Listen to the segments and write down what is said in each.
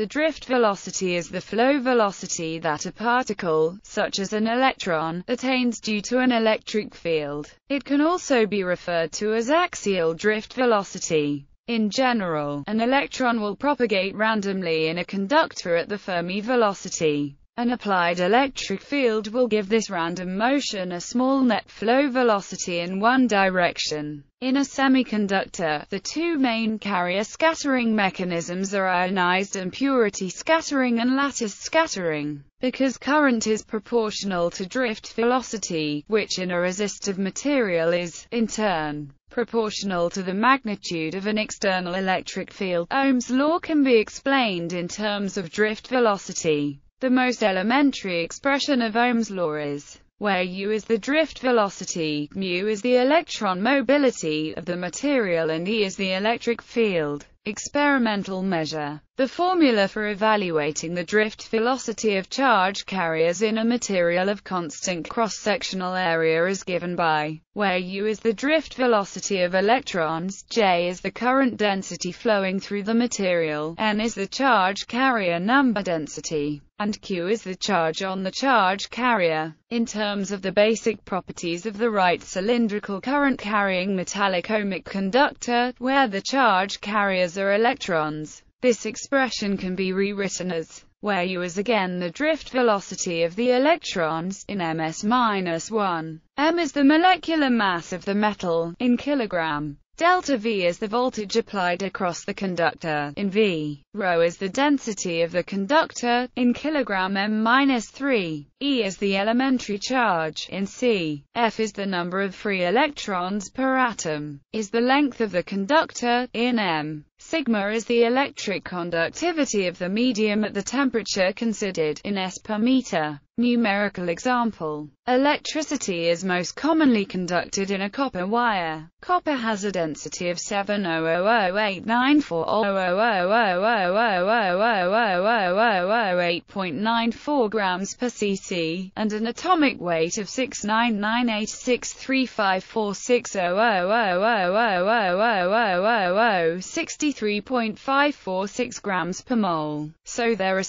The drift velocity is the flow velocity that a particle, such as an electron, attains due to an electric field. It can also be referred to as axial drift velocity. In general, an electron will propagate randomly in a conductor at the Fermi velocity. An applied electric field will give this random motion a small net flow velocity in one direction. In a semiconductor, the two main carrier scattering mechanisms are ionized impurity scattering and lattice scattering. Because current is proportional to drift velocity, which in a resistive material is, in turn, proportional to the magnitude of an external electric field, Ohm's law can be explained in terms of drift velocity. The most elementary expression of Ohm's law is where u is the drift velocity, mu is the electron mobility of the material and E is the electric field experimental measure. The formula for evaluating the drift velocity of charge carriers in a material of constant cross-sectional area is given by, where u is the drift velocity of electrons, j is the current density flowing through the material, n is the charge carrier number density, and q is the charge on the charge carrier. In terms of the basic properties of the right cylindrical current-carrying metallic ohmic conductor, where the charge carriers as are electrons. This expression can be rewritten as where u is again the drift velocity of the electrons, in ms-1. m is the molecular mass of the metal, in kilogram. Delta V is the voltage applied across the conductor, in V. Rho is the density of the conductor, in kilogram m-3. E is the elementary charge, in C. F is the number of free electrons per atom, is the length of the conductor, in m sigma is the electric conductivity of the medium at the temperature considered, in S per meter. Numerical example. Electricity is most commonly conducted in a copper wire. Copper has a density of 7.00894 grams per and an atomic weight of per So there are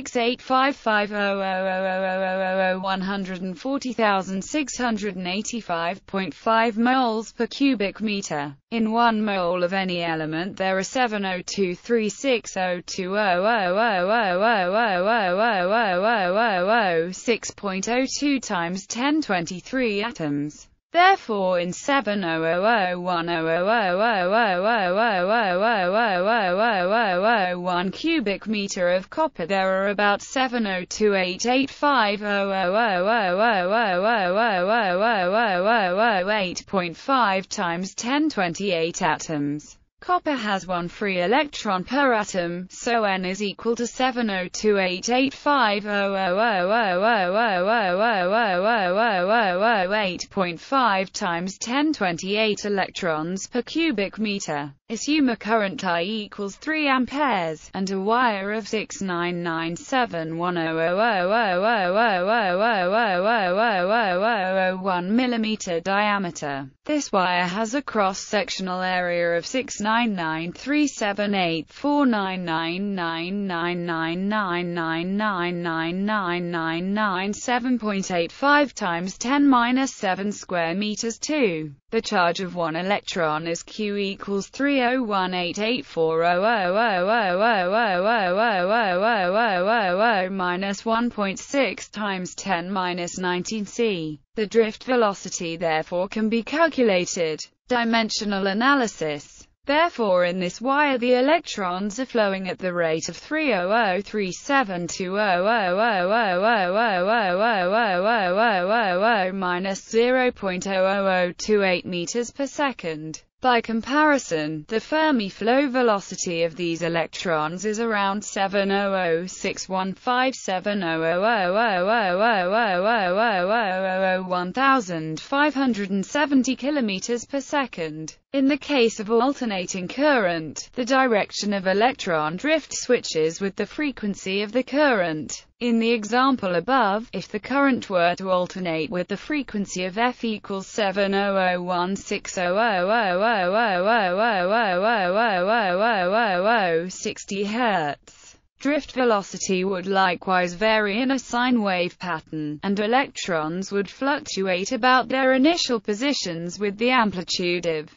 140,685.5 moles per cubic meter. In one mole of any element there are atoms. Therefore in 700100000000000000001 cubic meter of copper there are about 7028850000000000008.5 times 1028 atoms. Copper has one free electron per atom, so n is equal to 7028850000000000008.5 times 1028 electrons per cubic meter. Assume a current I equals 3 amperes, and a wire of 699710000000000000001 millimeter diameter. This wire has a cross-sectional area of 699378499999999999997.85 times 10 minus 7 square meters 2. The charge of one electron is Q equals 3 1.6 times 10 minus 19 c. The drift velocity therefore can be calculated. Dimensional analysis. Therefore in this wire the electrons are flowing at the rate of 30037 by comparison, the Fermi flow velocity of these electrons is around 70061570000000000001570 km per second. In the case of alternating current, the direction of electron drift switches with the frequency of the current. In the example above, if the current were to alternate with the frequency of F equals 7001600000000000000060 Hz, drift velocity would likewise vary in a sine wave pattern, and electrons would fluctuate about their initial positions with the amplitude of